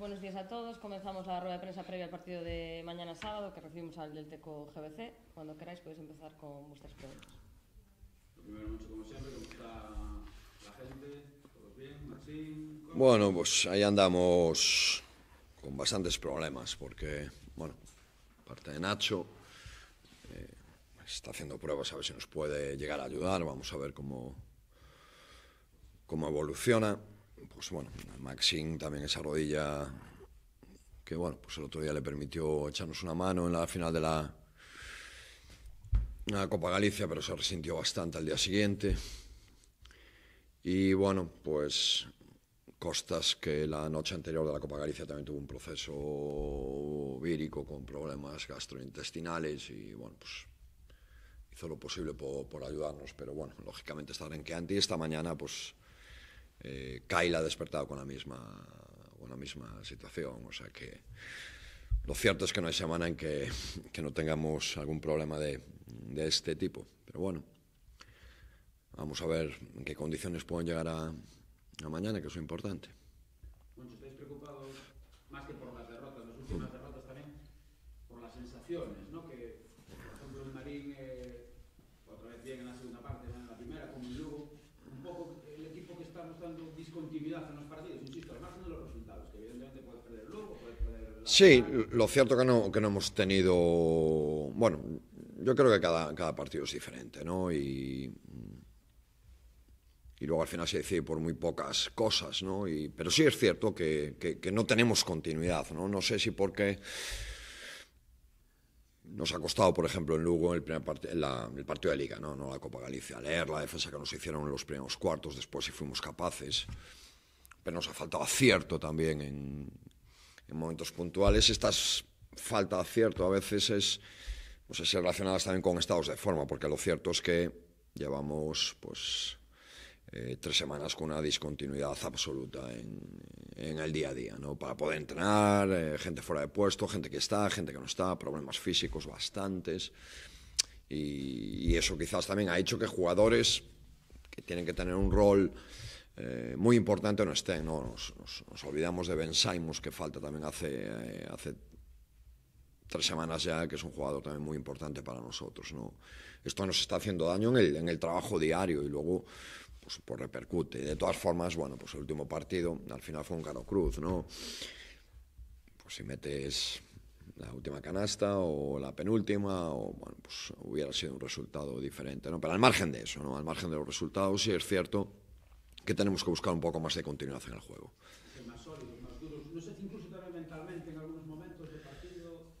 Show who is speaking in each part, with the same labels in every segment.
Speaker 1: buenos días a todos. Comenzamos la rueda de prensa previa al partido de mañana sábado que recibimos al del Teco GBC. Cuando queráis podéis empezar con vuestras preguntas. Lo primero, mucho como siempre, ¿cómo está la gente? ¿Todos bien? ¿Maxín? ¿Cómo? Bueno, pues ahí andamos con bastantes problemas porque, bueno, parte de Nacho eh, está haciendo pruebas a ver si nos puede llegar a ayudar. Vamos a ver cómo, cómo evoluciona. pues bueno, Maxine también esa rodilla que bueno, pues el otro día le permitió echarnos una mano en la final de la, Copa Galicia, pero se resintió bastante al día siguiente. Y bueno, pues Costas, que la noche anterior de la Copa Galicia también tuvo un proceso vírico con problemas gastrointestinales y bueno, pues hizo lo posible por, ayudarnos, pero bueno, lógicamente está renqueante y esta mañana pues eh, Kyle ha despertado con la misma, con la misma situación. O sea que lo cierto es que no hay semana en que, que no tengamos algún problema de, de, este tipo. Pero bueno, vamos a ver en qué condiciones pueden llegar a, a mañana, que eso es importante. Bueno, ¿estáis preocupados más que por las derrotas, las últimas derrotas también, por las sensaciones, ¿no? Que, por ejemplo, el Marín, eh, otra vez bien en la segunda parte, en la primera, con un Lugo, estamos dando discontinuidad en los partidos, insisto, al margen de los resultados, que evidentemente puedes perder luego, puedes perder... Sí, lo cierto que no, que no hemos tenido... Bueno, yo creo que cada, cada partido es diferente, ¿no? Y, y luego al final se decide por muy pocas cosas, ¿no? Y, pero sí es cierto que, que, que no tenemos continuidad, ¿no? No sé si porque nos ha costado, por ejemplo, en Lugo el, primer el partido de Liga, ¿no? la Copa Galicia, leer la defensa que nos hicieron en los primeros cuartos, después si fuimos capaces, pero nos ha faltado acierto también en, momentos puntuales. Esta falta de acierto a veces es, pues, es relacionadas también con estados de forma, porque lo cierto es que llevamos pues eh, tres semanas con una discontinuidad absoluta en, el día a día, ¿no? Para poder entrenar, eh, gente fuera de puesto, gente que está, gente que no está, problemas físicos bastantes. Y, eso quizás también ha hecho que jugadores que tienen que tener un rol eh, muy importante no estén, ¿no? Nos, olvidamos de Ben que falta también hace, hace tres semanas ya, que es un jugador también muy importante para nosotros, ¿no? Esto nos está haciendo daño en el, en el trabajo diario y luego pues, pues, repercute. De todas formas, bueno, pues el último partido al final fue un caro cruz, ¿no? Pues si metes la última canasta o la penúltima, o bueno, pues hubiera sido un resultado diferente, ¿no? Pero al margen de eso, ¿no? Al margen de los resultados, sí es cierto que tenemos que buscar un poco más de continuidad en el juego.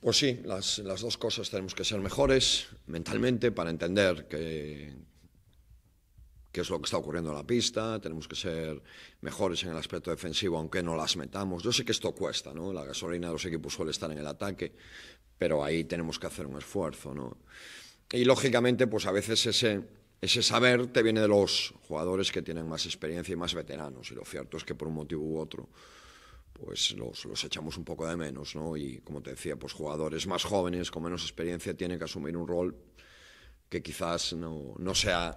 Speaker 1: Pues sí, las, las dos cosas tenemos que ser mejores mentalmente para entender que, qué es lo que está ocurriendo en la pista, tenemos que ser mejores en el aspecto defensivo, aunque no las metamos. Yo sé que esto cuesta, ¿no? La gasolina de los equipos suele estar en el ataque, pero ahí tenemos que hacer un esfuerzo, ¿no? Y lógicamente, pues a veces ese, ese saber te viene de los jugadores que tienen más experiencia y más veteranos, y lo cierto es que por un motivo u otro, pues los, los, echamos un poco de menos, ¿no? Y como te decía, pues jugadores más jóvenes, con menos experiencia, tienen que asumir un rol que quizás no, no sea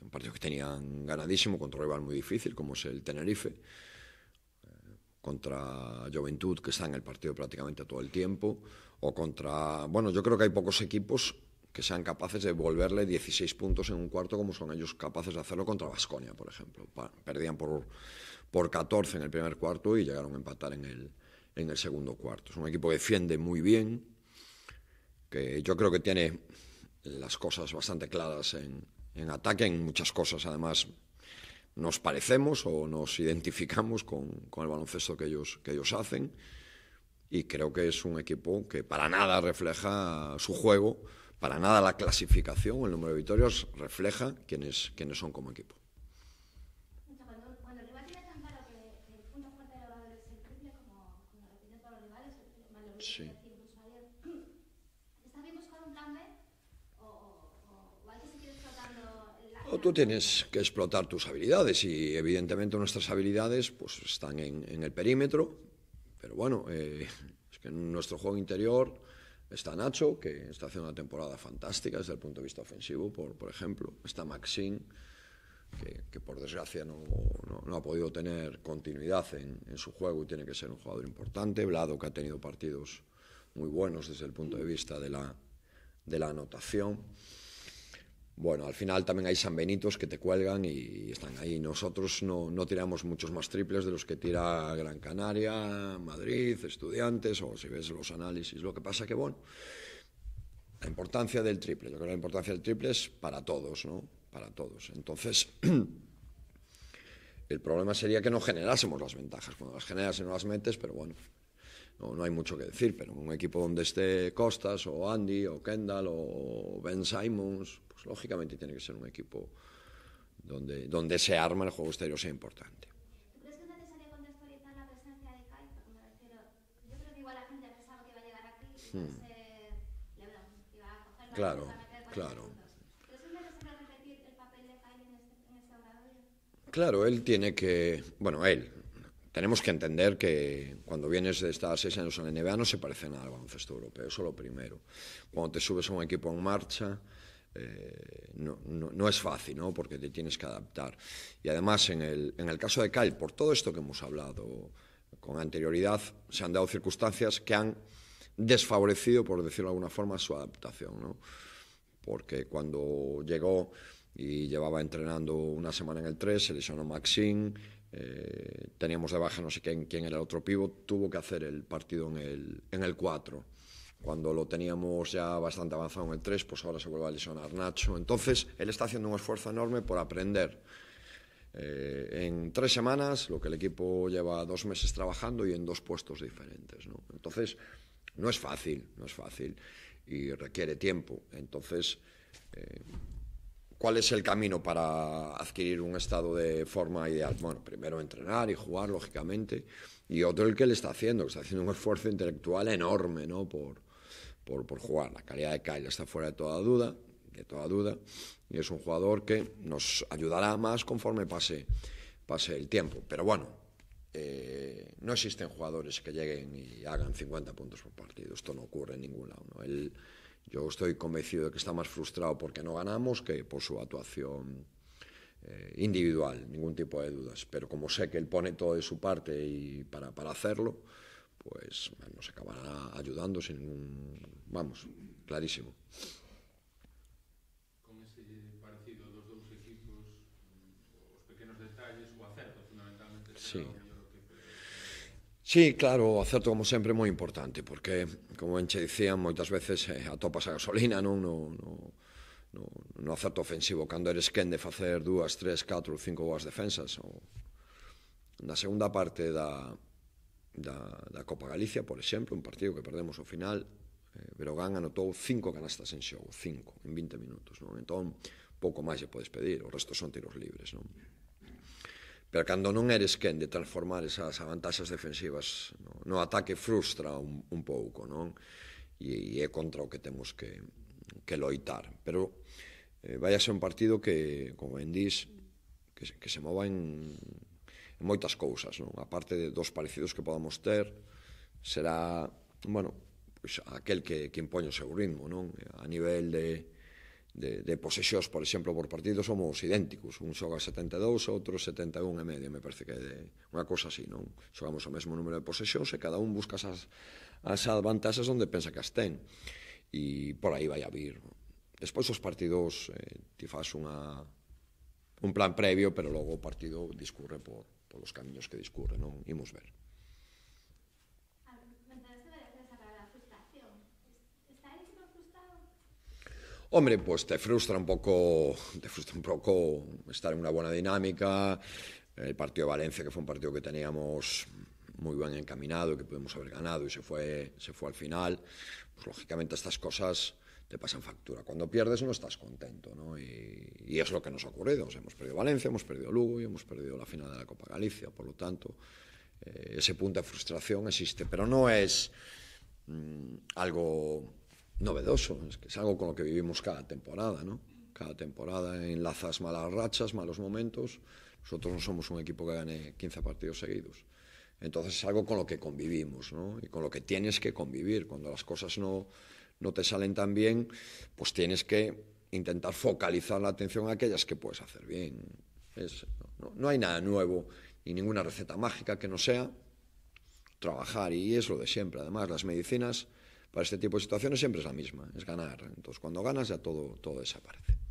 Speaker 1: un partido que tenían ganadísimo contra un rival muy difícil como es el Tenerife, eh, contra Juventud que está en el partido prácticamente todo el tiempo, o contra, bueno, yo creo que hay pocos equipos que sean capaces de volverle 16 puntos en un cuarto como son ellos capaces de hacerlo contra Vasconia, por ejemplo. Perdían por, por 14 en el primer cuarto y llegaron a empatar en el, en el segundo cuarto. Es un equipo que defiende muy bien, que yo creo que tiene las cosas bastante claras en, en ataque, en muchas cosas. Además, nos parecemos o nos identificamos con, el baloncesto que ellos, que ellos hacen y creo que es un equipo que para nada refleja su juego, para nada la clasificación, el número de victorias refleja quiénes son como equipo. Sí. tú tienes que explotar tus habilidades y evidentemente nuestras habilidades pues están en, el perímetro, pero bueno, eh, es que en nuestro juego interior está Nacho, que está haciendo una temporada fantástica desde el punto de vista ofensivo, por, ejemplo, está Maxine, que, por desgracia no, ha podido tener continuidad en, su juego y tiene que ser un jugador importante, Vlado que ha tenido partidos muy buenos desde el punto de vista de la anotación bueno, al final también hay benitos que te cuelgan y están ahí. Nosotros no, no, tiramos muchos más triples de los que tira Gran Canaria, Madrid, Estudiantes, o si ves los análisis. Lo que pasa que, bueno, la importancia del triple, yo creo que la importancia del triple es para todos, ¿no? Para todos. Entonces, el problema sería que no generásemos las ventajas. Cuando las generas y no las metes, pero bueno, no hay mucho que decir, pero un equipo donde esté Costas o Andy o Kendall o Ben Simons, pues lógicamente tiene que ser un equipo donde se arma el juego exterior sea importante. ¿Crees que es necesario contextualizar la presencia de Kyle? Yo creo que igual la gente pensaba que iba a llegar aquí. ¿Y va hmm. a coger claro. posibilidad de que es necesario repetir el papel de Kyle en esta este obra? Claro, él tiene que. Bueno, él tenemos que entender que cuando vienes de estar seis años en la NBA no se parece nada al baloncesto europeo, eso lo primero. Cuando te subes a un equipo en marcha, eh, no, es fácil, ¿no? porque te tienes que adaptar. Y además, en el, en el caso de Kyle, por todo esto que hemos hablado con anterioridad, se han dado circunstancias que han desfavorecido, por decirlo de alguna forma, su adaptación. ¿no? Porque cuando llegó y llevaba entrenando una semana en el 3, se lesionó Maxine eh, teníamos de baja no sé quién, era el otro pivo tuvo que hacer el partido en el, en el 4. Cuando lo teníamos ya bastante avanzado en el 3, pues ahora se vuelve a lesionar Nacho. Entonces, él está haciendo un esfuerzo enorme por aprender. Eh, en tres semanas, lo que el equipo lleva dos meses trabajando y en dos puestos diferentes. Entonces, no es fácil, no es fácil y requiere tiempo. Entonces, eh, ¿Cuál es el camino para adquirir un estado de forma ideal? Bueno, primero entrenar y jugar, lógicamente, y otro el que le está haciendo, que está haciendo un esfuerzo intelectual enorme ¿no? por, por, por jugar. La calidad de Kyle está fuera de toda duda, de toda duda, y es un jugador que nos ayudará más conforme pase, pase el tiempo. Pero bueno, eh, no existen jugadores que lleguen y hagan 50 puntos por partido, esto no ocurre en ningún lado. Yo estoy convencido de que está más frustrado porque no ganamos que por su actuación eh, individual, ningún tipo de dudas. Pero como sé que él pone todo de su parte y para, para hacerlo, pues nos acabará ayudando sin ningún... Vamos, clarísimo. ese eh, parecido dos dous equipos, mm, os pequenos detalles, fundamentalmente... Sí. Pero... Sí, claro, o acerto como sempre moi importante, porque, como enche dicían, moitas veces eh, atopas a gasolina non no, no, no, no acerto ofensivo, cando eres quen de facer dúas, tres, catro, cinco boas defensas. O... Na segunda parte da, da, da Copa Galicia, por exemplo, un partido que perdemos o final, eh, Berogán anotou cinco canastas en xogo, cinco, en 20 minutos. Non? Entón, pouco máis se podes pedir, o resto son tiros libres. Non? pero cando non eres quen de transformar esas avantaxas defensivas no, no ataque frustra un, un pouco, non? E, e é contra o que temos que, que loitar. Pero eh, vai a ser un partido que, como ben dís, que, que se mova en, en moitas cousas, non? A parte de dos parecidos que podamos ter, será, bueno, pues, aquel que, que impoño o seu ritmo, non? A nivel de, de, de posesións, por exemplo, por partido somos idénticos, un xoga 72, outro 71 e medio, me parece que é unha cosa así, non? Xogamos o mesmo número de posesións e cada un busca as, as advantaxes onde pensa que as ten e por aí vai a vir. Despois os partidos eh, ti faz unha, un plan previo, pero logo o partido discurre por, por os camiños que discurre, non? Imos ver. Hombre, pues te frustra un poco, te frustra un poco estar en una buena dinámica. El partido de Valencia, que fue un partido que teníamos muy bien encaminado, que pudimos haber ganado y se fue, se fue al final, pues lógicamente estas cosas te pasan factura. Cuando pierdes no estás contento, ¿no? Y, es lo que nos ha ocurrido. hemos perdido Valencia, hemos perdido Lugo y hemos perdido la final de la Copa Galicia. Por lo tanto, eh, ese punto de frustración existe, pero no es mm, algo novedoso, es, que es algo con lo que vivimos cada temporada, ¿no? Cada temporada enlazas malas rachas, malos momentos. Nosotros no somos un equipo que gane 15 partidos seguidos. Entonces es algo con lo que convivimos, ¿no? Y con lo que tienes que convivir. Cuando las cosas no, no te salen tan bien, pues tienes que intentar focalizar la atención a aquellas que puedes hacer bien. Es, no, no hay nada nuevo ...y ninguna receta mágica que no sea trabajar. Y es lo de siempre. Además, las medicinas para este tipo de situaciones siempre es la misma, es ganar. Entonces, cuando ganas ya todo, todo desaparece.